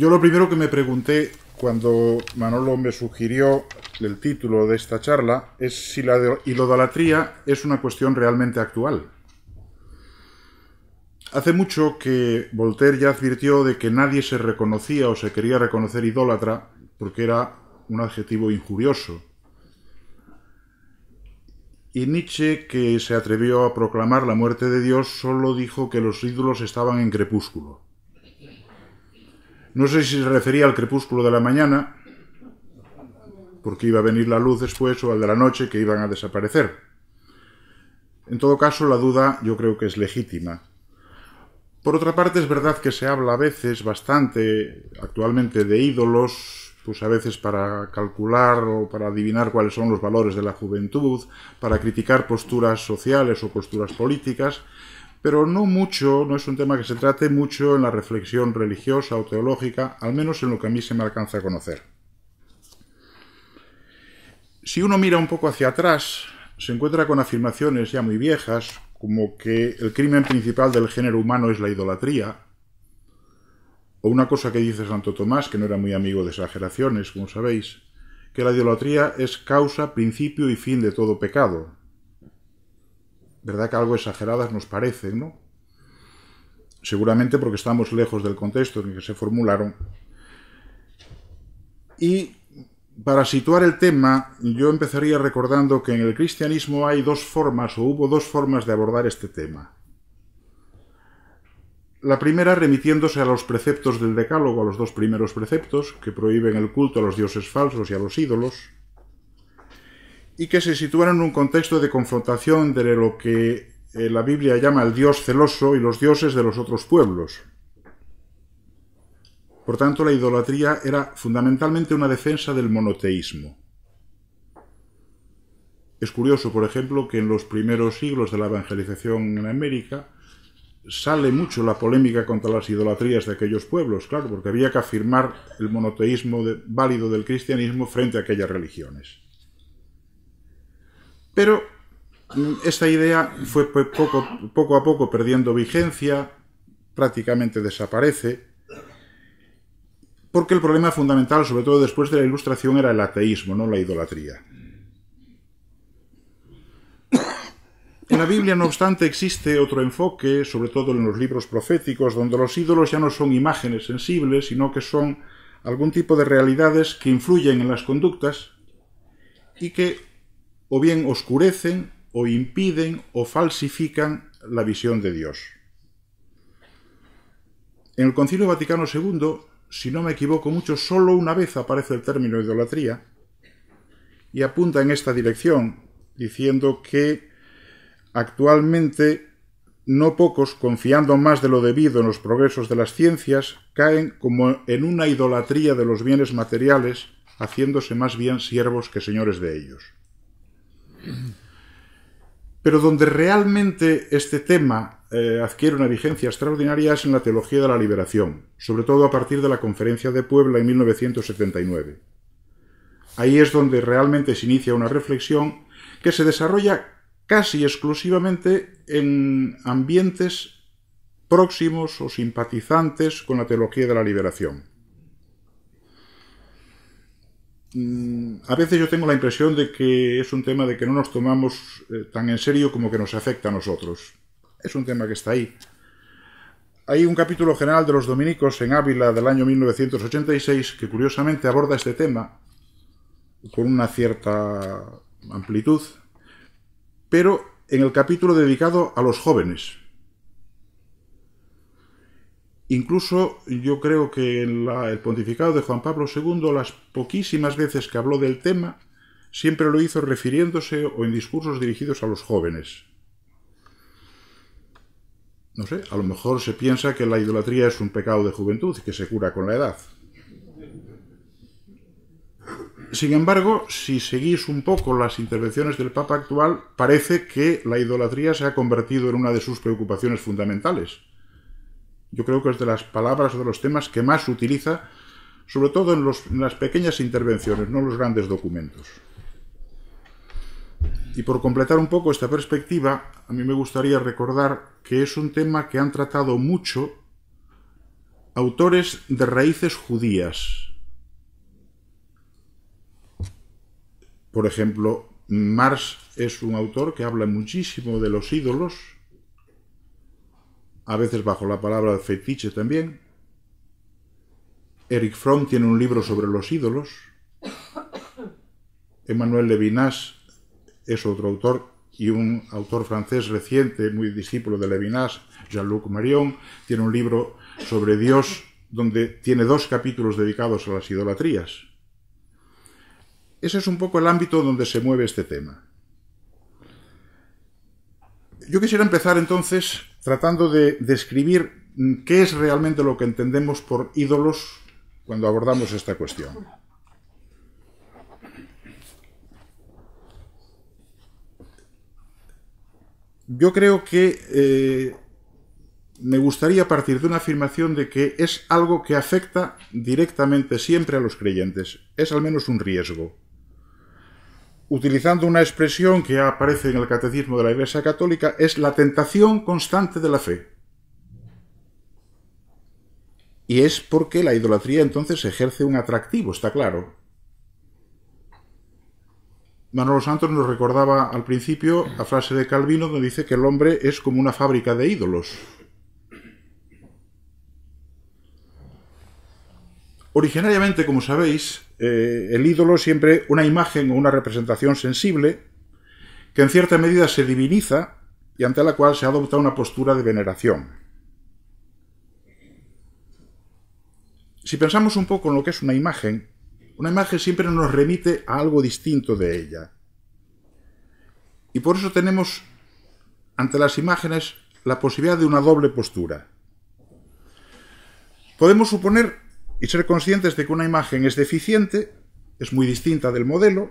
Yo lo primero que me pregunté cuando Manolo me sugirió el título de esta charla es si la idolatría es una cuestión realmente actual. Hace mucho que Voltaire ya advirtió de que nadie se reconocía o se quería reconocer idólatra porque era un adjetivo injurioso. Y Nietzsche, que se atrevió a proclamar la muerte de Dios, solo dijo que los ídolos estaban en crepúsculo. No sé si se refería al crepúsculo de la mañana, porque iba a venir la luz después, o al de la noche, que iban a desaparecer. En todo caso, la duda yo creo que es legítima. Por otra parte, es verdad que se habla a veces bastante actualmente de ídolos, pues a veces para calcular o para adivinar cuáles son los valores de la juventud, para criticar posturas sociales o posturas políticas, pero no mucho, no es un tema que se trate mucho en la reflexión religiosa o teológica, al menos en lo que a mí se me alcanza a conocer. Si uno mira un poco hacia atrás, se encuentra con afirmaciones ya muy viejas, como que el crimen principal del género humano es la idolatría, o una cosa que dice Santo Tomás, que no era muy amigo de exageraciones, como sabéis, que la idolatría es causa, principio y fin de todo pecado, verdad que algo exageradas nos parecen, ¿no? Seguramente porque estamos lejos del contexto en el que se formularon. Y para situar el tema, yo empezaría recordando que en el cristianismo hay dos formas, o hubo dos formas de abordar este tema. La primera remitiéndose a los preceptos del Decálogo, a los dos primeros preceptos, que prohíben el culto a los dioses falsos y a los ídolos, y que se sitúan en un contexto de confrontación entre lo que eh, la Biblia llama el Dios celoso y los dioses de los otros pueblos. Por tanto, la idolatría era fundamentalmente una defensa del monoteísmo. Es curioso, por ejemplo, que en los primeros siglos de la evangelización en América sale mucho la polémica contra las idolatrías de aquellos pueblos, claro, porque había que afirmar el monoteísmo válido del cristianismo frente a aquellas religiones. Pero mm, esta idea fue poco, a poco perdiendo vigencia, prácticamente desaparece, porque el problema fundamental, sobre todo después de la Ilustración, era el ateísmo, no la idolatría. En la Biblia, no obstante, existe otro enfoque, sobre todo en los libros proféticos, donde los ídolos ya no son imágenes sensibles, sino que son algún tipo de realidades que influyen en las conductas y que o bien oscurecen o impiden o falsifican la visión de Dios. En el Concilio Vaticano II, si no me equivoco mucho, solo una vez aparece el término idolatría y apunta en esta dirección, diciendo que actualmente no pocos, confiando más de lo debido en los progresos de las ciencias, caen como en una idolatría de los bienes materiales, haciéndose más bien siervos que señores de ellos. Pero donde realmente este tema eh, adquiere una vigencia extraordinaria es en la teología de la liberación, sobre todo a partir de la Conferencia de Puebla en 1979. Ahí es donde realmente se inicia una reflexión que se desarrolla casi exclusivamente en ambientes próximos o simpatizantes con la teología de la liberación. Mm, a veces yo tengo la impresión de que es un tema de que no nos tomamos eh, tan en serio como que nos afecta a nosotros. Es un tema que está ahí. Hay un capítulo general de los dominicos en Ávila del año 1986 que curiosamente aborda este tema con una cierta amplitud, pero en el capítulo dedicado a los jóvenes. Incluso yo creo que en el pontificado de Juan Pablo II, las poquísimas veces que habló del tema, siempre lo hizo refiriéndose o en discursos dirigidos a los jóvenes. No sé, a lo mejor se piensa que la idolatría es un pecado de juventud y que se cura con la edad. Sin embargo, si seguís un poco las intervenciones del Papa actual, parece que la idolatría se ha convertido en una de sus preocupaciones fundamentales. Yo creo que es de las palabras o de los temas que más utiliza, sobre todo en, las pequeñas intervenciones, no en los grandes documentos. Y por completar un poco esta perspectiva, a mí me gustaría recordar que es un tema que han tratado mucho autores de raíces judías. Por ejemplo, Marx es un autor que habla muchísimo de los ídolos a veces bajo la palabra fetiche también. Eric Fromm tiene un libro sobre los ídolos. Emmanuel Levinas es otro autor y un autor francés reciente, muy discípulo de Levinas, Jean-Luc Marion, tiene un libro sobre Dios donde tiene dos capítulos dedicados a las idolatrías. Ese es un poco el ámbito donde se mueve este tema. Yo quisiera empezar entonces tratando de describir mm, qué es realmente lo que entendemos por ídolos cuando abordamos esta cuestión. Yo creo que eh, me gustaría partir de una afirmación de que es algo que afecta directamente siempre a los creyentes. Es al menos un riesgo utilizando una expresión que aparece en el Catecismo de la Iglesia Católica, es la tentación constante de la fe. Y es porque la idolatría entonces ejerce un atractivo, está claro. Manolo Santos nos recordaba al principio la frase de Calvino donde dice que el hombre es como una fábrica de ídolos. Originariamente, como sabéis, eh, el ídolo es siempre una imagen o una representación sensible que en cierta medida se diviniza y ante la cual se adopta una postura de veneración. Si pensamos un poco en lo que es una imagen, una imagen siempre nos remite a algo distinto de ella. Y por eso tenemos ante las imágenes la posibilidad de una doble postura. Podemos suponer y ser conscientes de que una imagen es deficiente, es muy distinta del modelo,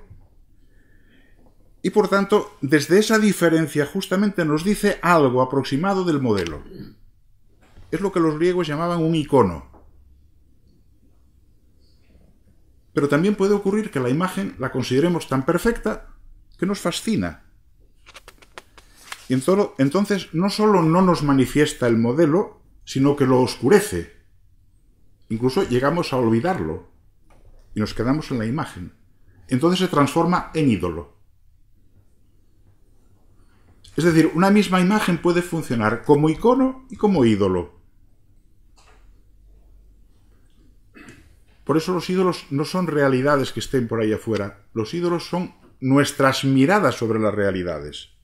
y por tanto, desde esa diferencia justamente nos dice algo aproximado del modelo. Es lo que los griegos llamaban un icono. Pero también puede ocurrir que la imagen la consideremos tan perfecta que nos fascina. Y entonces no solo no nos manifiesta el modelo, sino que lo oscurece. Incluso llegamos a olvidarlo y nos quedamos en la imagen. Entonces se transforma en ídolo. Es decir, una misma imagen puede funcionar como icono y como ídolo. Por eso los ídolos no son realidades que estén por ahí afuera. Los ídolos son nuestras miradas sobre las realidades.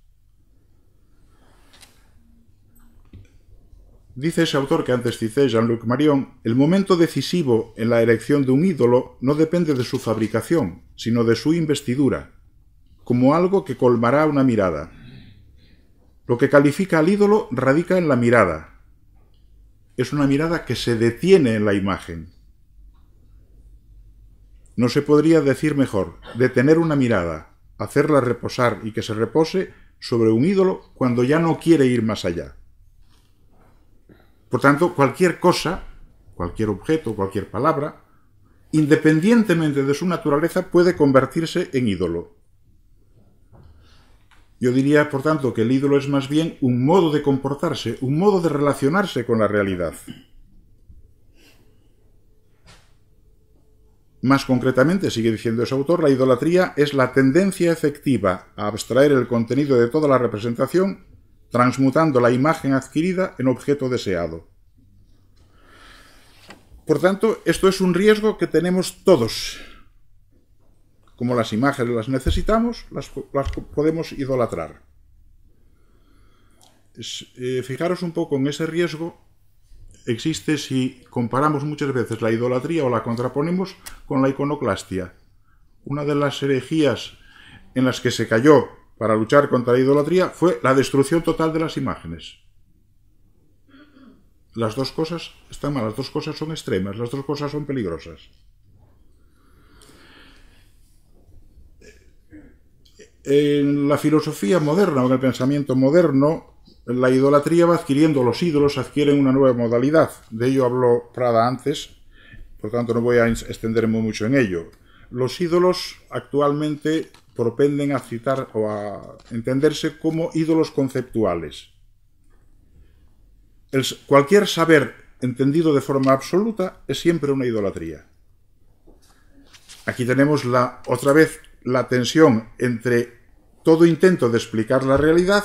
Dice ese autor que antes dice Jean-Luc Marion, el momento decisivo en la erección de un ídolo no depende de su fabricación, sino de su investidura, como algo que colmará una mirada. Lo que califica al ídolo radica en la mirada. Es una mirada que se detiene en la imagen. No se podría decir mejor, detener una mirada, hacerla reposar y que se repose sobre un ídolo cuando ya no quiere ir más allá. Por tanto, cualquier cosa, cualquier objeto, cualquier palabra, independientemente de su naturaleza, puede convertirse en ídolo. Yo diría, por tanto, que el ídolo es más bien un modo de comportarse, un modo de relacionarse con la realidad. Más concretamente, sigue diciendo ese autor, la idolatría es la tendencia efectiva a abstraer el contenido de toda la representación transmutando la imagen adquirida en objeto deseado. Por tanto, esto es un riesgo que tenemos todos. Como las imágenes las necesitamos, las, podemos idolatrar. Eh, fijaros un poco en ese riesgo existe si comparamos muchas veces la idolatría o la contraponemos con la iconoclastia. Una de las herejías en las que se cayó para luchar contra la idolatría fue la destrucción total de las imágenes. Las dos cosas están mal, las dos cosas son extremas, las dos cosas son peligrosas. En la filosofía moderna o en el pensamiento moderno, la idolatría va adquiriendo, los ídolos adquieren una nueva modalidad. De ello habló Prada antes, por tanto no voy a extenderme mucho en ello. Los ídolos actualmente propenden a citar o a entenderse como ídolos conceptuales. cualquier saber entendido de forma absoluta es siempre una idolatría. Aquí tenemos la, otra vez la tensión entre todo intento de explicar la realidad,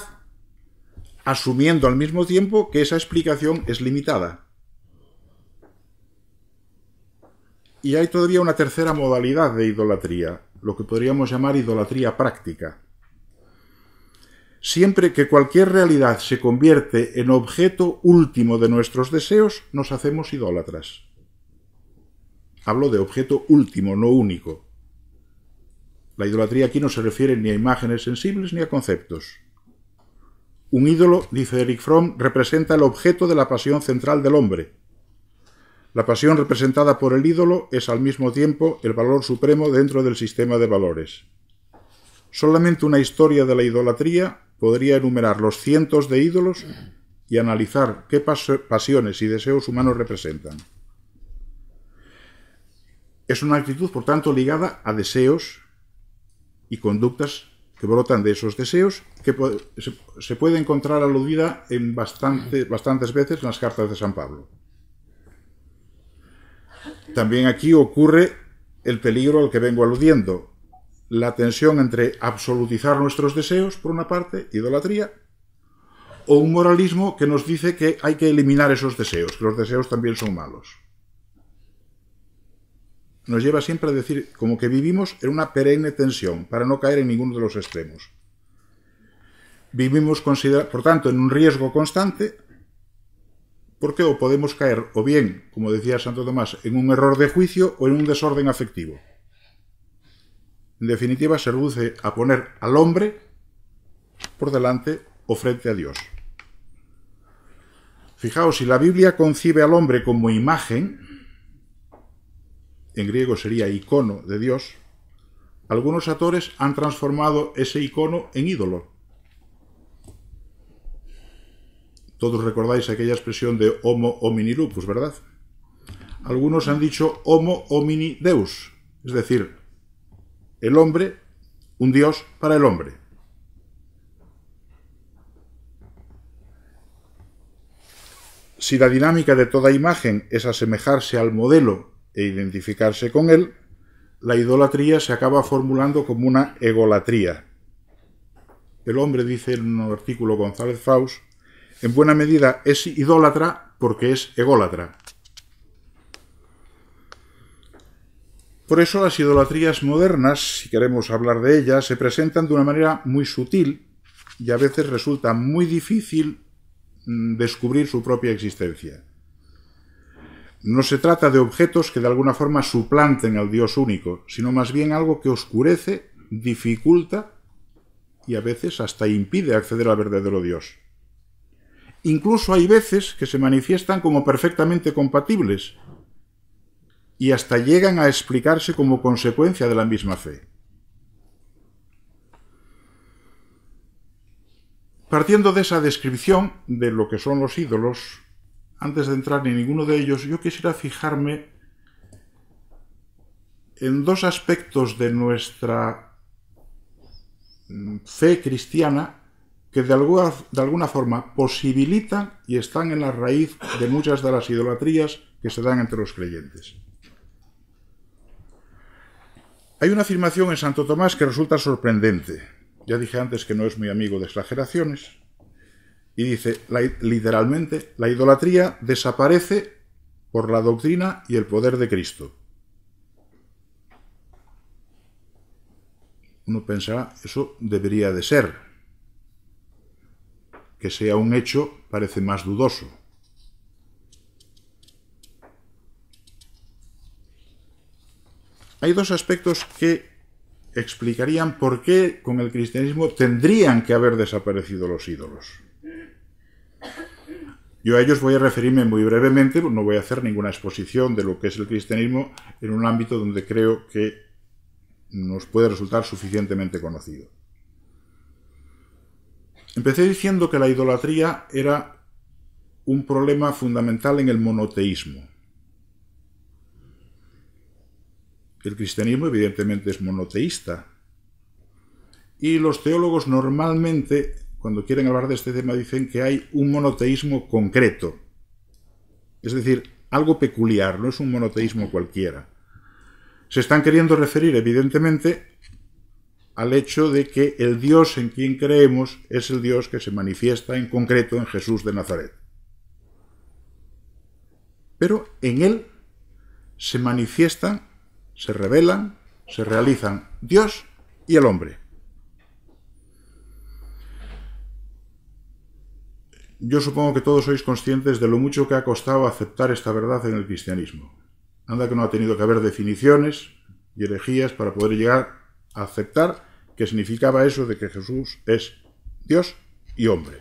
asumiendo al mismo tiempo que esa explicación es limitada. Y hay todavía una tercera modalidad de idolatría, lo que podríamos llamar idolatría práctica. Siempre que cualquier realidad se convierte en objeto último de nuestros deseos, nos hacemos idólatras. Hablo de objeto último, no único. La idolatría aquí no se refiere ni a imágenes sensibles ni a conceptos. Un ídolo, dice Eric Fromm, representa el objeto de la pasión central del hombre, la pasión representada por el ídolo es al mismo tiempo el valor supremo dentro del sistema de valores. Solamente una historia de la idolatría podría enumerar los cientos de ídolos y analizar qué pasiones y deseos humanos representan. Es una actitud, por tanto, ligada a deseos y conductas que brotan de esos deseos, que se puede encontrar aludida en bastantes veces en las cartas de San Pablo. También aquí ocurre el peligro al que vengo aludiendo. La tensión entre absolutizar nuestros deseos, por una parte, idolatría, o un moralismo que nos dice que hay que eliminar esos deseos, que los deseos también son malos. Nos lleva siempre a decir como que vivimos en una perenne tensión, para no caer en ninguno de los extremos. Vivimos, por tanto, en un riesgo constante porque o podemos caer o bien, como decía Santo Tomás, en un error de juicio o en un desorden afectivo. En definitiva, se reduce a poner al hombre por delante o frente a Dios. Fijaos, si la Biblia concibe al hombre como imagen, en griego sería icono de Dios, algunos autores han transformado ese icono en ídolo. Todos recordáis aquella expresión de homo homini lupus, ¿verdad? Algunos han dicho homo homini deus, es decir, el hombre, un dios para el hombre. Si la dinámica de toda imagen es asemejarse al modelo e identificarse con él, la idolatría se acaba formulando como una egolatría. El hombre, dice en un artículo González Faust, en buena medida es idólatra porque es ególatra. Por eso las idolatrías modernas, si queremos hablar de ellas, se presentan de una manera muy sutil y a veces resulta muy difícil mm, descubrir su propia existencia. No se trata de objetos que de alguna forma suplanten al Dios único, sino más bien algo que oscurece, dificulta y a veces hasta impide acceder al verdadero Dios. Incluso hay veces que se manifiestan como perfectamente compatibles y hasta llegan a explicarse como consecuencia de la misma fe. Partiendo de esa descripción de lo que son los ídolos, antes de entrar en ninguno de ellos, yo quisiera fijarme en dos aspectos de nuestra fe cristiana que de alguna, de alguna forma posibilitan y están en la raíz de muchas de las idolatrías que se dan entre los creyentes. Hay una afirmación en Santo Tomás que resulta sorprendente. Ya dije antes que no es muy amigo de exageraciones. Y dice, literalmente, la idolatría desaparece por la doctrina y el poder de Cristo. Uno pensará, eso debería de ser, que sea un hecho parece más dudoso. Hay dos aspectos que explicarían por qué con el cristianismo tendrían que haber desaparecido los ídolos. Yo a ellos voy a referirme muy brevemente, pues no voy a hacer ninguna exposición de lo que es el cristianismo en un ámbito donde creo que nos puede resultar suficientemente conocido. Empecé diciendo que la idolatría era un problema fundamental en el monoteísmo. El cristianismo evidentemente es monoteísta. Y los teólogos normalmente, cuando quieren hablar de este tema, dicen que hay un monoteísmo concreto. Es decir, algo peculiar, no es un monoteísmo cualquiera. Se están queriendo referir, evidentemente, al hecho de que el Dios en quien creemos es el Dios que se manifiesta en concreto en Jesús de Nazaret. Pero en Él se manifiestan, se revelan, se realizan Dios y el hombre. Yo supongo que todos sois conscientes de lo mucho que ha costado aceptar esta verdad en el cristianismo. Anda que no ha tenido que haber definiciones y herejías para poder llegar a aceptar que significaba eso de que Jesús es Dios y hombre.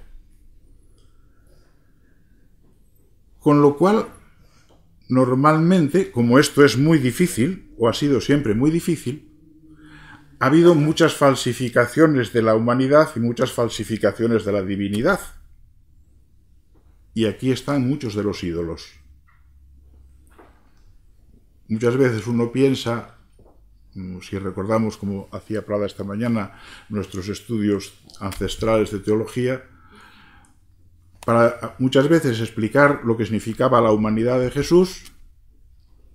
Con lo cual, normalmente, como esto es muy difícil, o ha sido siempre muy difícil, ha habido muchas falsificaciones de la humanidad y muchas falsificaciones de la divinidad. Y aquí están muchos de los ídolos. Muchas veces uno piensa Mm, si recordamos como hacía Prada esta mañana nuestros estudios ancestrales de teología, para muchas veces explicar lo que significaba la humanidad de Jesús,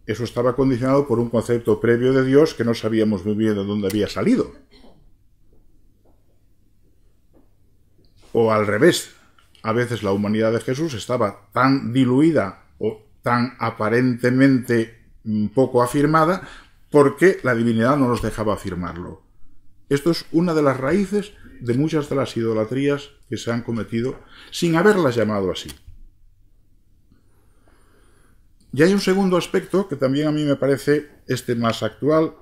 eso estaba condicionado por un concepto previo de Dios que no sabíamos muy bien de dónde había salido. O al revés, a veces la humanidad de Jesús estaba tan diluida o tan aparentemente poco afirmada porque la divinidad no nos dejaba afirmarlo? Esto es una de las raíces de muchas de las idolatrías que se han cometido sin haberlas llamado así. Y hay un segundo aspecto que también a mí me parece este más actual,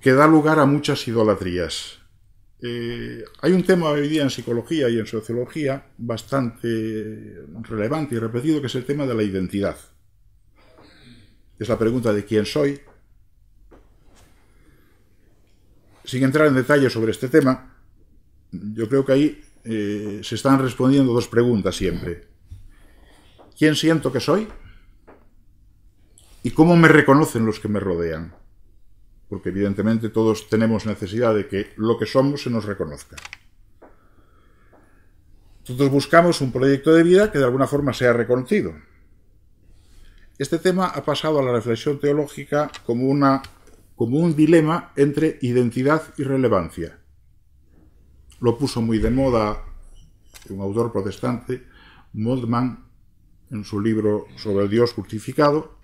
que da lugar a muchas idolatrías. Eh, hay un tema hoy día en psicología y en sociología bastante relevante y repetido, que es el tema de la identidad es la pregunta de quién soy. Sin entrar en detalle sobre este tema, yo creo que ahí eh, se están respondiendo dos preguntas siempre. ¿Quién siento que soy? ¿Y cómo me reconocen los que me rodean? Porque evidentemente todos tenemos necesidad de que lo que somos se nos reconozca. Todos buscamos un proyecto de vida que de alguna forma sea reconocido. Este tema ha pasado a la reflexión teológica como, una, un dilema entre identidad y relevancia. Lo puso muy de moda un autor protestante, Moldman, en su libro sobre el Dios justificado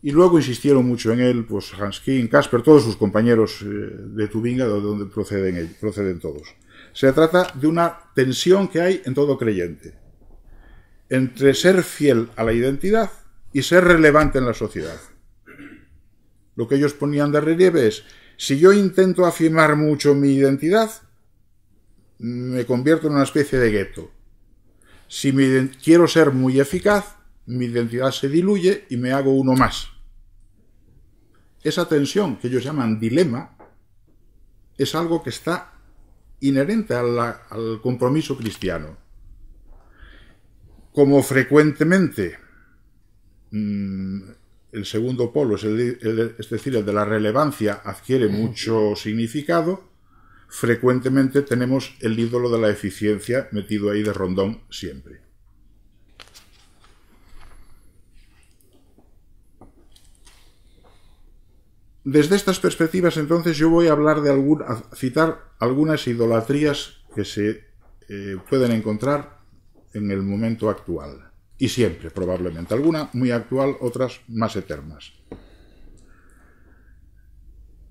y luego insistieron mucho en él, pues Hans Casper, todos sus compañeros eh, de Tubinga, de donde proceden, ellos, proceden todos. Se trata de una tensión que hay en todo creyente entre ser fiel a la identidad y ser relevante en la sociedad. Lo que ellos ponían de relieve es, si yo intento afirmar mucho mi identidad, me convierto en una especie de gueto. Si quiero ser muy eficaz, mi identidad se diluye y me hago uno más. Esa tensión que ellos llaman dilema es algo que está inherente al compromiso cristiano. Como frecuentemente mm, el segundo polo, es, decir, el de la relevancia, adquiere mucho significado, frecuentemente tenemos el ídolo de la eficiencia metido ahí de rondón siempre. Desde estas perspectivas, entonces, yo voy a hablar de algún, citar algunas idolatrías que se eh, pueden encontrar en el momento actual. Y siempre, probablemente. Alguna muy actual, otras más eternas.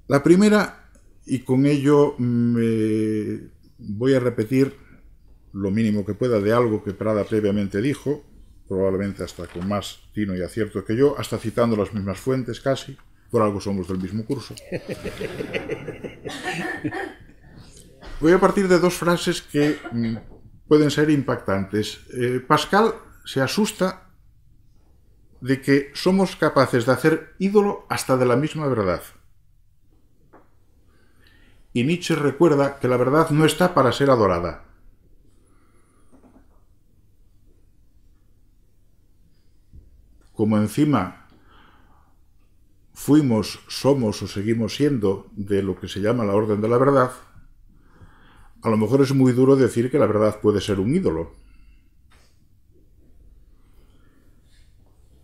La primera, y con ello me voy a repetir lo mínimo que pueda de algo que Prada previamente dijo, probablemente hasta con más tino y acierto que yo, hasta citando las mismas fuentes casi, por algo somos del mismo curso. Voy a partir de dos frases que mm, pueden ser impactantes. Eh, Pascal se asusta de que somos capaces de hacer ídolo hasta de la misma verdad. Y Nietzsche recuerda que la verdad no está para ser adorada. Como encima fuimos, somos o seguimos siendo de lo que se llama la orden de la verdad, a lo mejor es muy duro decir que la verdad puede ser un ídolo.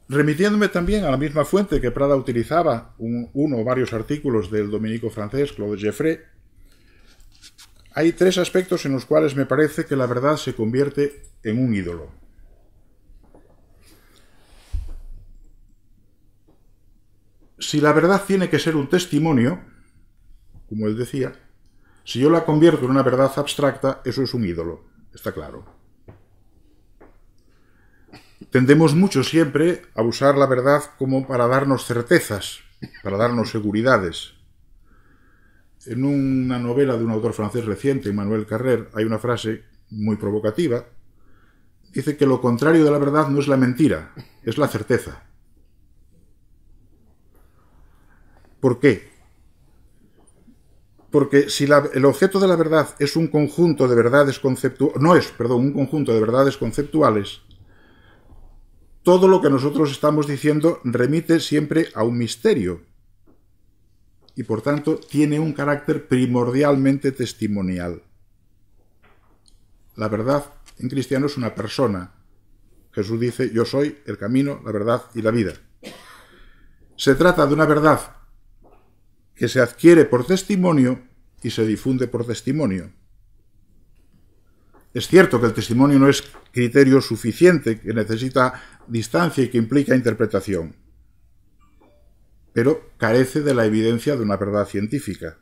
Remitiéndome también a la misma fuente que Prada utilizaba, uno o varios artículos del dominico francés Claude Jeffrey, hay tres aspectos en los cuales me parece que la verdad se convierte en un ídolo. Si la verdad tiene que ser un testimonio, como él decía, si yo la convierto en una verdad abstracta, eso es un ídolo, está claro. Tendemos mucho siempre a usar la verdad como para darnos certezas, para darnos seguridades. En una novela de un autor francés reciente, Manuel Carrer, hay una frase muy provocativa. Dice que lo contrario de la verdad no es la mentira, es la certeza. ¿Por qué? Porque si el objeto de la verdad es un conjunto de verdades conceptuales, no es, perdón, un conjunto de verdades conceptuales, todo lo que nosotros estamos diciendo remite siempre a un misterio y por tanto tiene un carácter primordialmente testimonial. La verdad en cristiano es una persona. Jesús dice, yo soy el camino, la verdad y la vida. Se trata de una verdad que se adquiere por testimonio y se difunde por testimonio. Es cierto que el testimonio no es criterio suficiente, que necesita distancia y que implica interpretación, pero carece de la evidencia de una verdad científica.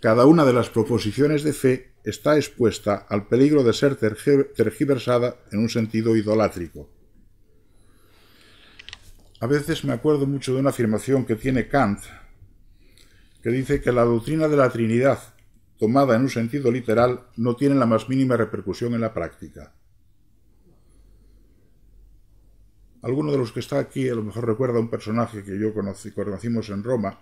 Cada una de las proposiciones de fe está expuesta al peligro de ser tergiversada en un sentido idolátrico a veces me acuerdo mucho de una afirmación que tiene Kant, que dice que la doctrina de la Trinidad, tomada en un sentido literal, no tiene la más mínima repercusión en la práctica. Alguno de los que está aquí a lo mejor recuerda a un personaje que yo conocí, conocimos en Roma,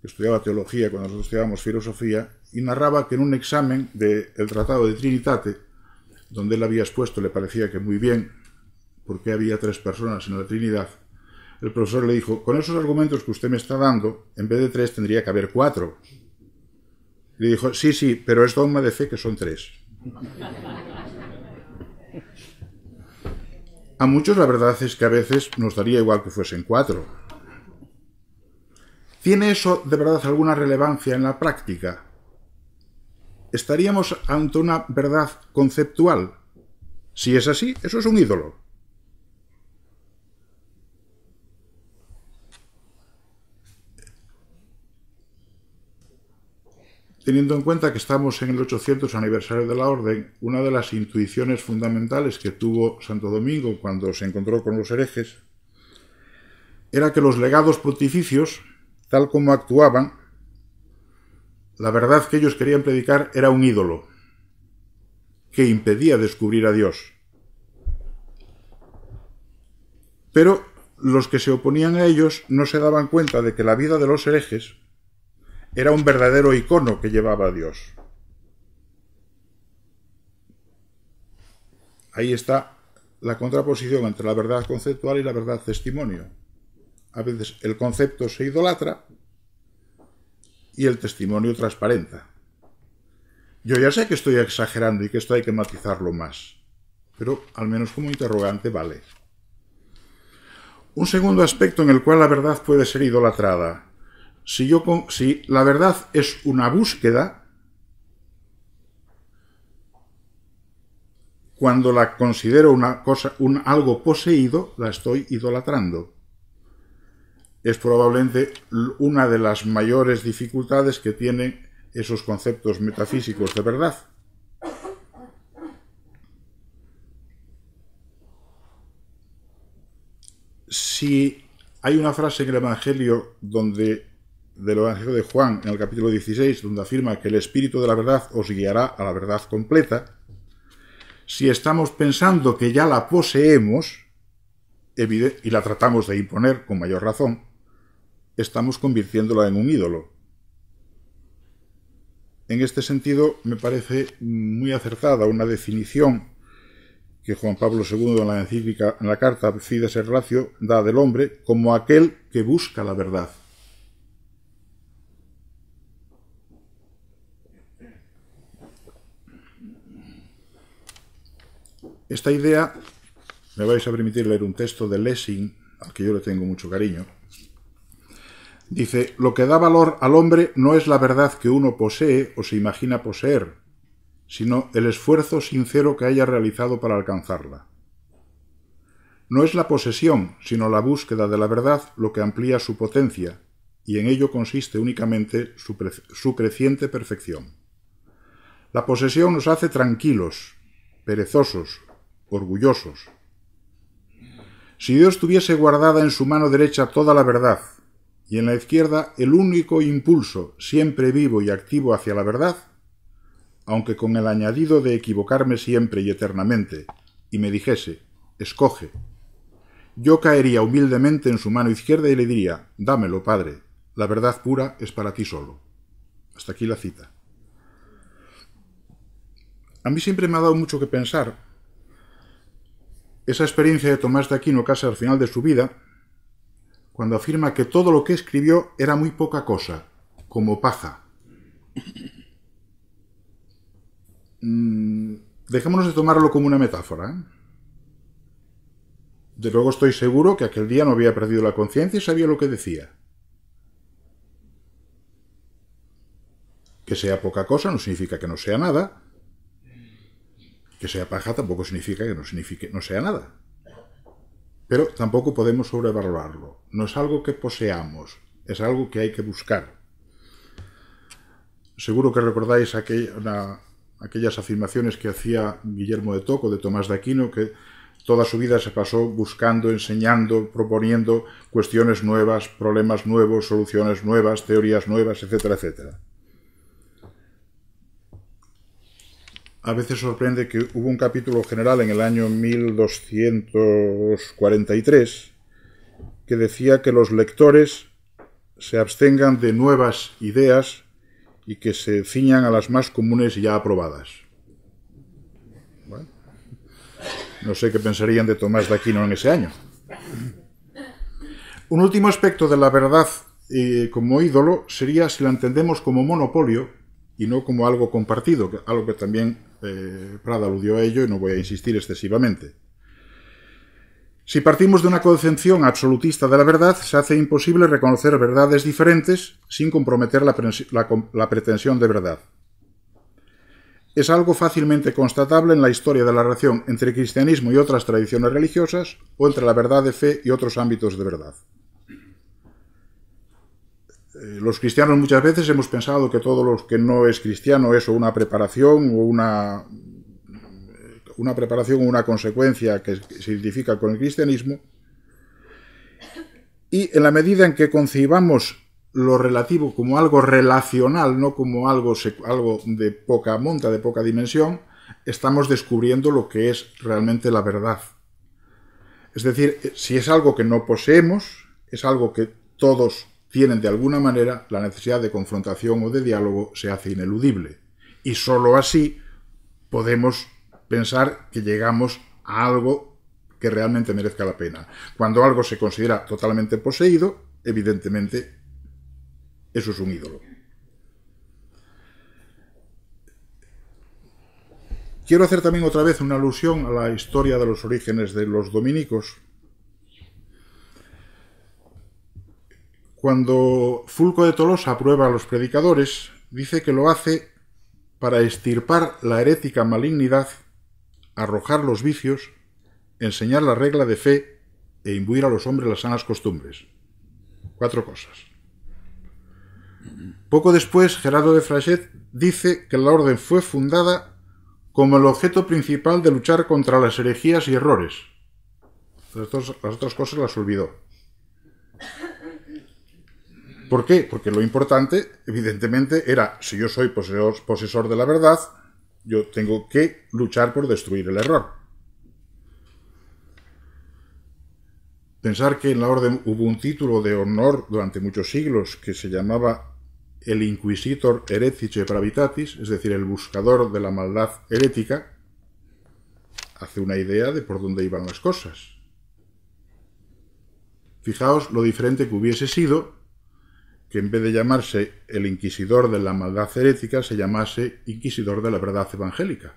que estudiaba teología cuando nosotros estudiábamos filosofía, y narraba que en un examen del Tratado de Trinitate, donde él había expuesto, le parecía que muy bien, porque había tres personas en la Trinidad, el profesor le dijo, con esos argumentos que usted me está dando, en vez de tres tendría que haber cuatro. Le dijo, sí, sí, pero es dogma de fe que son tres. A muchos la verdad es que a veces nos daría igual que fuesen cuatro. ¿Tiene eso de verdad alguna relevancia en la práctica? ¿Estaríamos ante una verdad conceptual? Si es así, eso es un ídolo. Teniendo en cuenta que estamos en el 800 aniversario de la Orden, una de las intuiciones fundamentales que tuvo Santo Domingo cuando se encontró con los herejes era que los legados pontificios, tal como actuaban, la verdad que ellos querían predicar era un ídolo que impedía descubrir a Dios. Pero los que se oponían a ellos no se daban cuenta de que la vida de los herejes era un verdadero icono que llevaba a Dios. Ahí está la contraposición entre la verdad conceptual y la verdad testimonio. A veces el concepto se idolatra y el testimonio transparenta. Yo ya sé que estoy exagerando y que esto hay que matizarlo más, pero al menos como interrogante vale. Un segundo aspecto en el cual la verdad puede ser idolatrada si, con, la verdad es una búsqueda, cuando la considero una cosa, un algo poseído, la estoy idolatrando. Es probablemente una de las mayores dificultades que tienen esos conceptos metafísicos de verdad. Si hay una frase en el Evangelio donde del Evangelio de Juan en el capítulo 16, donde afirma que el Espíritu de la verdad os guiará a la verdad completa, si estamos pensando que ya la poseemos y la tratamos de imponer con mayor razón, estamos convirtiéndola en un ídolo. En este sentido, me parece muy acertada una definición que Juan Pablo II en la encíclica, en la carta Fides Ratio, da del hombre como aquel que busca la verdad. Esta idea, me vais a permitir leer un texto de Lessing, al que yo le tengo mucho cariño. Dice, lo que da valor al hombre no es la verdad que uno posee o se imagina poseer, sino el esfuerzo sincero que haya realizado para alcanzarla. No es la posesión, sino la búsqueda de la verdad lo que amplía su potencia, y en ello consiste únicamente su, creciente perfección. La posesión nos hace tranquilos, perezosos, orgullosos. Si Dios tuviese guardada en su mano derecha toda la verdad y en la izquierda el único impulso siempre vivo y activo hacia la verdad, aunque con el añadido de equivocarme siempre y eternamente, y me dijese, escoge, yo caería humildemente en su mano izquierda y le diría, dámelo, Padre, la verdad pura es para ti solo. Hasta aquí la cita. A mí siempre me ha dado mucho que pensar esa experiencia de Tomás de Aquino casa al final de su vida, cuando afirma que todo lo que escribió era muy poca cosa, como paja. Mm, dejémonos de tomarlo como una metáfora. ¿eh? De luego estoy seguro que aquel día no había perdido la conciencia y sabía lo que decía. Que sea poca cosa no significa que no sea nada, que sea paja tampoco significa que no, signifique, no sea nada. Pero tampoco podemos sobrevalorarlo. No es algo que poseamos, es algo que hay que buscar. Seguro que recordáis aquellas afirmaciones que hacía Guillermo de Toco, de Tomás de Aquino, que toda su vida se pasó buscando, enseñando, proponiendo cuestiones nuevas, problemas nuevos, soluciones nuevas, teorías nuevas, etcétera, etcétera. a veces sorprende que hubo un capítulo general en el año 1243 que decía que los lectores se abstengan de nuevas ideas y que se ciñan a las más comunes ya aprobadas. no sé qué pensarían de Tomás de Aquino en ese año. Un último aspecto de la verdad eh, como ídolo sería si la entendemos como monopolio y no como algo compartido, algo que también eh, Prada aludió a ello y no voy a insistir excesivamente. Si partimos de una concepción absolutista de la verdad, se hace imposible reconocer verdades diferentes sin comprometer la pretensión de verdad. Es algo fácilmente constatable en la historia de la relación entre cristianismo y otras tradiciones religiosas o entre la verdad de fe y otros ámbitos de verdad. Eh, los cristianos muchas veces hemos pensado que todo lo que no es cristiano es una preparación o una, una preparación o una consecuencia que se identifica con el cristianismo. Y en la medida en que concibamos lo relativo como algo relacional, no como algo, algo de poca monta, de poca dimensión, estamos descubriendo lo que es realmente la verdad. Es decir, eh, si es algo que no poseemos, es algo que todos tienen de alguna manera la necesidad de confrontación o de diálogo se hace ineludible. Y sólo así podemos pensar que llegamos a algo que realmente merezca la pena. Cuando algo se considera totalmente poseído, evidentemente eso es un ídolo. Quiero hacer también otra vez una alusión a la historia de los orígenes de los dominicos, Cuando Fulco de Tolosa aprueba a los predicadores, dice que lo hace para estirpar la herética malignidad, arrojar los vicios, enseñar la regla de fe e imbuir a los hombres las sanas costumbres. Cuatro cosas. Poco después, Gerardo de Frachet dice que la orden fue fundada como el objeto principal de luchar contra las herejías y errores. las otras cosas las olvidó. ¿Por qué? Porque lo importante, evidentemente, era, si yo soy posesor de la verdad, yo tengo que luchar por destruir el error. Pensar que en la orden hubo un título de honor durante muchos siglos que se llamaba el Inquisitor Heretice Pravitatis, es decir, el buscador de la maldad herética, hace una idea de por dónde iban las cosas. Fijaos lo diferente que hubiese sido que en vez de llamarse el inquisidor de la maldad herética, se llamase inquisidor de la verdad evangélica.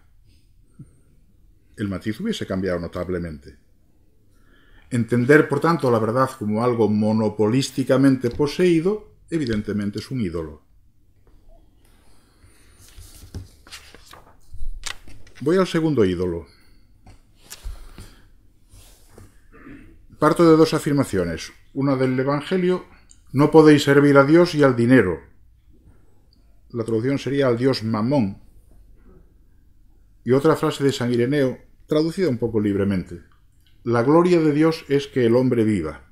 El matiz hubiese cambiado notablemente. Entender, por tanto, la verdad como algo monopolísticamente poseído, evidentemente es un ídolo. Voy al segundo ídolo. Parto de dos afirmaciones, una del Evangelio no podéis servir a Dios y al dinero. La traducción sería al Dios mamón. Y otra frase de San Ireneo, traducida un poco libremente. La gloria de Dios es que el hombre viva.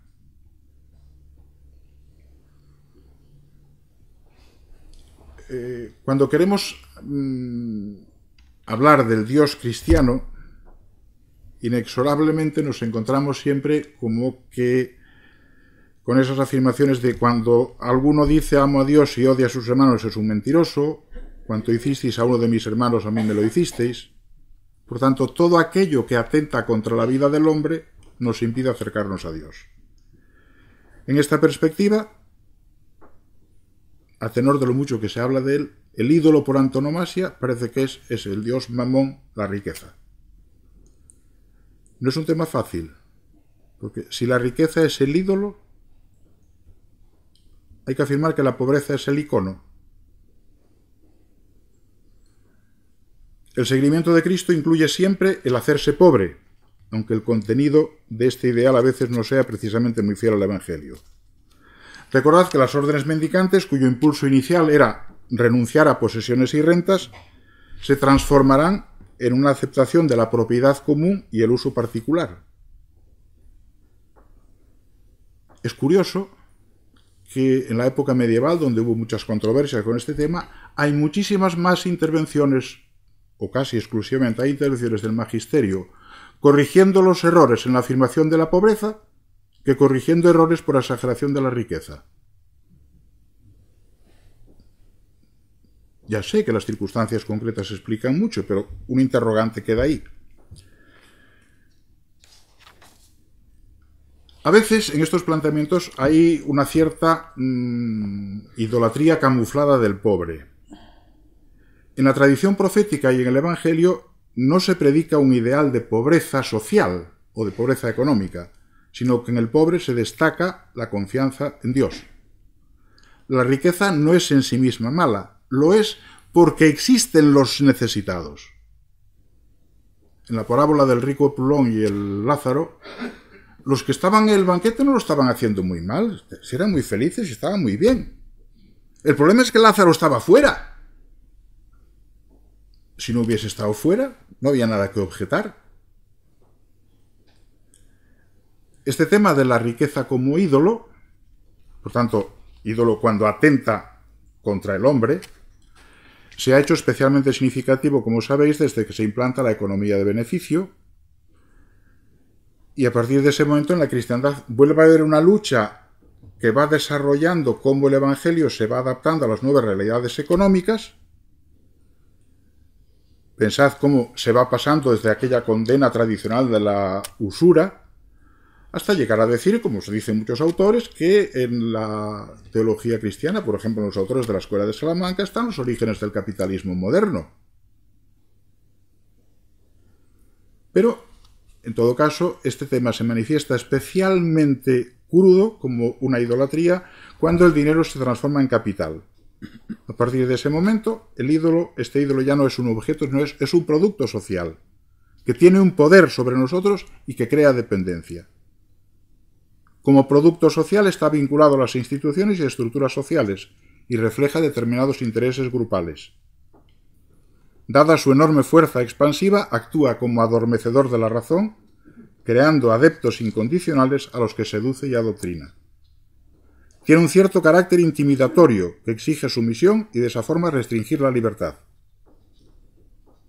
Eh, cuando queremos mm, hablar del Dios cristiano, inexorablemente nos encontramos siempre como que con esas afirmaciones de cuando alguno dice amo a Dios y odia a sus hermanos es un mentiroso, cuanto hicisteis a uno de mis hermanos a mí me lo hicisteis. Por tanto, todo aquello que atenta contra la vida del hombre nos impide acercarnos a Dios. En esta perspectiva, a tenor de lo mucho que se habla de él, el ídolo por antonomasia parece que es, es el dios Mamón, la riqueza. No es un tema fácil, porque si la riqueza es el ídolo, hay que afirmar que la pobreza es el icono. El seguimiento de Cristo incluye siempre el hacerse pobre, aunque el contenido de este ideal a veces no sea precisamente muy fiel al Evangelio. Recordad que las órdenes mendicantes, cuyo impulso inicial era renunciar a posesiones y rentas, se transformarán en una aceptación de la propiedad común y el uso particular. Es curioso que en la época medieval, donde hubo muchas controversias con este tema, hay muchísimas más intervenciones, o casi exclusivamente hay intervenciones del magisterio, corrigiendo los errores en la afirmación de la pobreza que corrigiendo errores por exageración de la riqueza. Ya sé que las circunstancias concretas explican mucho, pero un interrogante queda ahí. A veces en estos planteamientos hay una cierta mm, idolatría camuflada del pobre. En la tradición profética y en el Evangelio no se predica un ideal de pobreza social o de pobreza económica, sino que en el pobre se destaca la confianza en Dios. La riqueza no es en sí misma mala, lo es porque existen los necesitados. En la parábola del rico Pulón y el Lázaro, los que estaban en el banquete no lo estaban haciendo muy mal, eran muy felices y estaban muy bien. El problema es que Lázaro estaba fuera. Si no hubiese estado fuera, no había nada que objetar. Este tema de la riqueza como ídolo, por tanto, ídolo cuando atenta contra el hombre, se ha hecho especialmente significativo, como sabéis, desde que se implanta la economía de beneficio, y a partir de ese momento en la cristiandad vuelve a haber una lucha que va desarrollando cómo el Evangelio se va adaptando a las nuevas realidades económicas. Pensad cómo se va pasando desde aquella condena tradicional de la usura hasta llegar a decir, como se dicen muchos autores, que en la teología cristiana, por ejemplo, en los autores de la Escuela de Salamanca, están los orígenes del capitalismo moderno. Pero en todo caso, este tema se manifiesta especialmente crudo como una idolatría cuando el dinero se transforma en capital. A partir de ese momento, el ídolo, este ídolo ya no es un objeto, es un producto social, que tiene un poder sobre nosotros y que crea dependencia. Como producto social está vinculado a las instituciones y estructuras sociales y refleja determinados intereses grupales. Dada su enorme fuerza expansiva, actúa como adormecedor de la razón, creando adeptos incondicionales a los que seduce y adoctrina. Tiene un cierto carácter intimidatorio que exige sumisión y de esa forma restringir la libertad.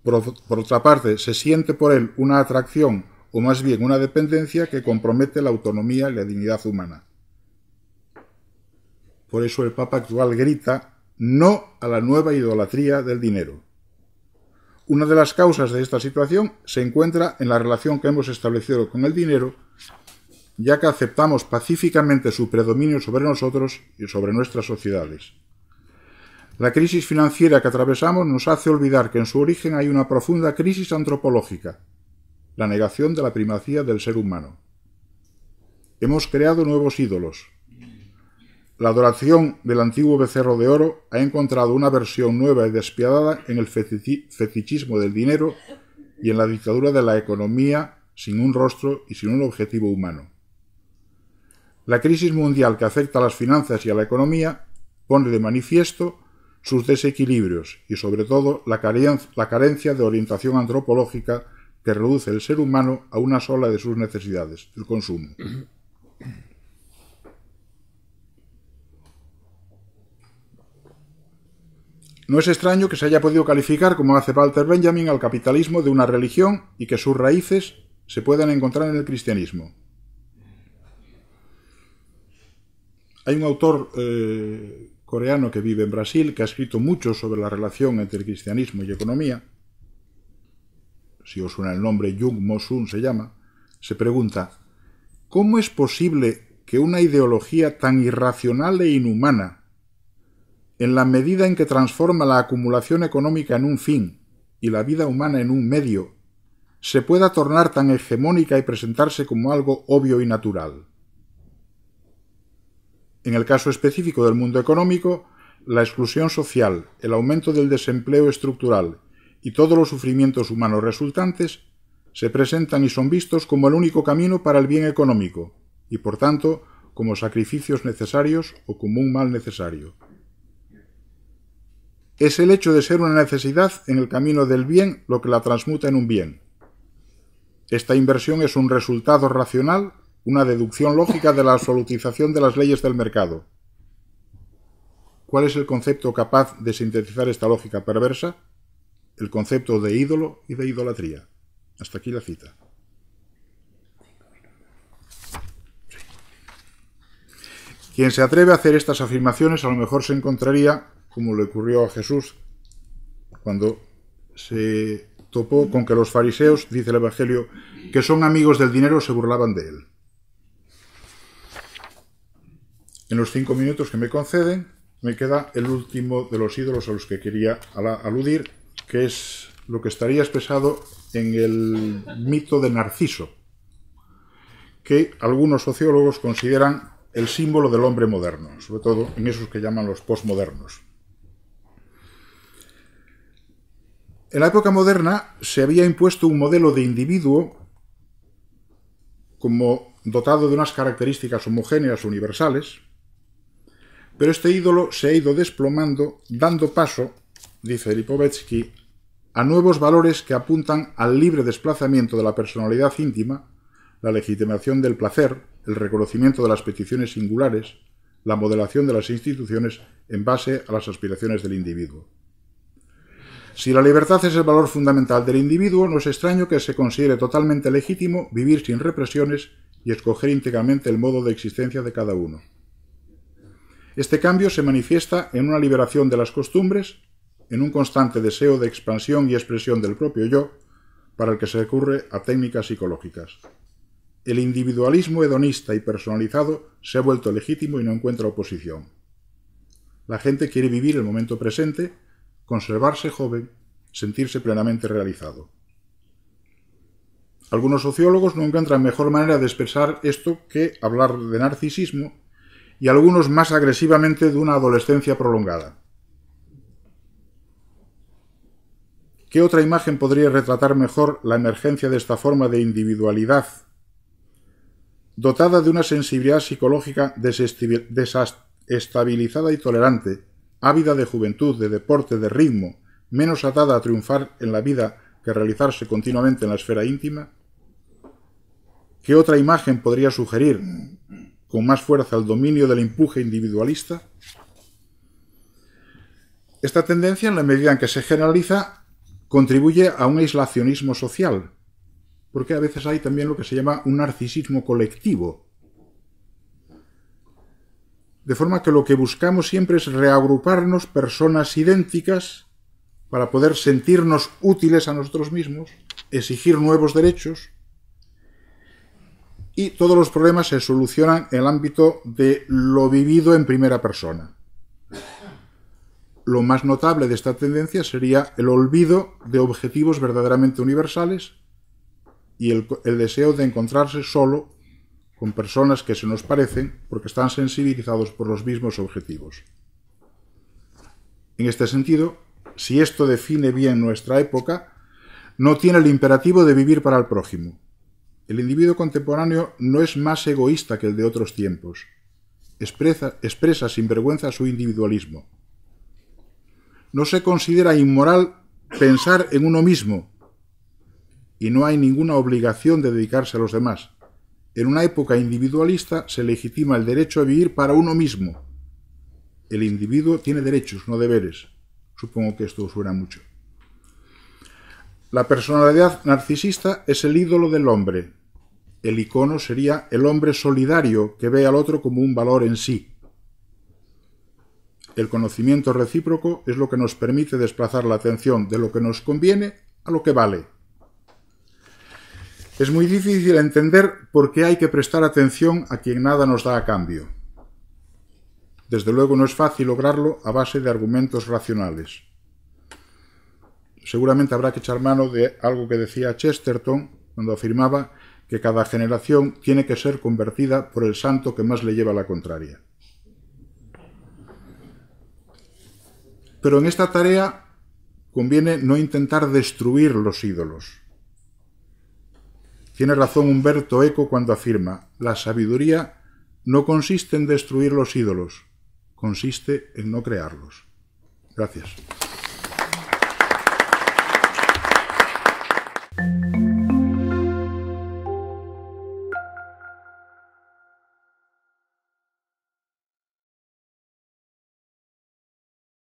Por, por otra parte, se siente por él una atracción o más bien una dependencia que compromete la autonomía y la dignidad humana. Por eso el Papa actual grita no a la nueva idolatría del dinero. Una de las causas de esta situación se encuentra en la relación que hemos establecido con el dinero, ya que aceptamos pacíficamente su predominio sobre nosotros y sobre nuestras sociedades. La crisis financiera que atravesamos nos hace olvidar que en su origen hay una profunda crisis antropológica, la negación de la primacía del ser humano. Hemos creado nuevos ídolos, la adoración del antiguo becerro de oro ha encontrado una versión nueva y despiadada en el fetichismo del dinero y en la dictadura de la economía sin un rostro y sin un objetivo humano. La crisis mundial que afecta a las finanzas y a la economía pone de manifiesto sus desequilibrios y sobre todo la, carencia de orientación antropológica que reduce el ser humano a una sola de sus necesidades, el consumo. No es extraño que se haya podido calificar, como hace Walter Benjamin, al capitalismo de una religión y que sus raíces se puedan encontrar en el cristianismo. Hay un autor eh, coreano que vive en Brasil que ha escrito mucho sobre la relación entre el cristianismo y economía. Si os suena el nombre, Jung Mosun se llama. Se pregunta, ¿cómo es posible que una ideología tan irracional e inhumana en la medida en que transforma la acumulación económica en un fin y la vida humana en un medio, se pueda tornar tan hegemónica y presentarse como algo obvio y natural. En el caso específico del mundo económico, la exclusión social, el aumento del desempleo estructural y todos los sufrimientos humanos resultantes se presentan y son vistos como el único camino para el bien económico, y por tanto como sacrificios necesarios o como un mal necesario es el hecho de ser una necesidad en el camino del bien lo que la transmuta en un bien. Esta inversión es un resultado racional, una deducción lógica de la absolutización de las leyes del mercado. ¿Cuál es el concepto capaz de sintetizar esta lógica perversa? El concepto de ídolo y de idolatría. Hasta aquí la cita. Quien se atreve a hacer estas afirmaciones a lo mejor se encontraría como le ocurrió a Jesús cuando se topó con que los fariseos, dice el Evangelio, que son amigos del dinero, se burlaban de él. En los cinco minutos que me conceden, me queda el último de los ídolos a los que quería aludir, que es lo que estaría expresado en el mito de Narciso, que algunos sociólogos consideran el símbolo del hombre moderno, sobre todo en esos que llaman los postmodernos. En la época moderna se había impuesto un modelo de individuo como dotado de unas características homogéneas universales, pero este ídolo se ha ido desplomando, dando paso, dice Lipovetsky, a nuevos valores que apuntan al libre desplazamiento de la personalidad íntima, la legitimación del placer, el reconocimiento de las peticiones singulares, la modelación de las instituciones en base a las aspiraciones del individuo. Si la libertad es el valor fundamental del individuo, no es extraño que se considere totalmente legítimo vivir sin represiones y escoger íntegramente el modo de existencia de cada uno. Este cambio se manifiesta en una liberación de las costumbres, en un constante deseo de expansión y expresión del propio yo, para el que se recurre a técnicas psicológicas. El individualismo hedonista y personalizado se ha vuelto legítimo y no encuentra oposición. La gente quiere vivir el momento presente, conservarse joven, sentirse plenamente realizado. Algunos sociólogos no encuentran mejor manera de expresar esto que hablar de narcisismo y algunos más agresivamente de una adolescencia prolongada. ¿Qué otra imagen podría retratar mejor la emergencia de esta forma de individualidad, dotada de una sensibilidad psicológica desestabilizada y tolerante, ávida de juventud, de deporte, de ritmo, menos atada a triunfar en la vida que a realizarse continuamente en la esfera íntima? ¿Qué otra imagen podría sugerir con más fuerza el dominio del empuje individualista? Esta tendencia, en la medida en que se generaliza, contribuye a un aislacionismo social, porque a veces hay también lo que se llama un narcisismo colectivo, de forma que lo que buscamos siempre es reagruparnos personas idénticas para poder sentirnos útiles a nosotros mismos, exigir nuevos derechos, y todos los problemas se solucionan en el ámbito de lo vivido en primera persona. Lo más notable de esta tendencia sería el olvido de objetivos verdaderamente universales y el, deseo de encontrarse solo con personas que se nos parecen porque están sensibilizados por los mismos objetivos. En este sentido, si esto define bien nuestra época, no tiene el imperativo de vivir para el prójimo. El individuo contemporáneo no es más egoísta que el de otros tiempos. Expresa, expresa sin vergüenza su individualismo. No se considera inmoral pensar en uno mismo y no hay ninguna obligación de dedicarse a los demás en una época individualista se legitima el derecho a vivir para uno mismo. El individuo tiene derechos, no deberes. Supongo que esto suena mucho. La personalidad narcisista es el ídolo del hombre. El icono sería el hombre solidario que ve al otro como un valor en sí. El conocimiento recíproco es lo que nos permite desplazar la atención de lo que nos conviene a lo que vale es muy difícil entender por qué hay que prestar atención a quien nada nos da a cambio. Desde luego no es fácil lograrlo a base de argumentos racionales. Seguramente habrá que echar mano de algo que decía Chesterton cuando afirmaba que cada generación tiene que ser convertida por el santo que más le lleva a la contraria. Pero en esta tarea conviene no intentar destruir los ídolos, tiene razón Humberto Eco cuando afirma la sabiduría no consiste en destruir los ídolos, consiste en no crearlos. Gracias.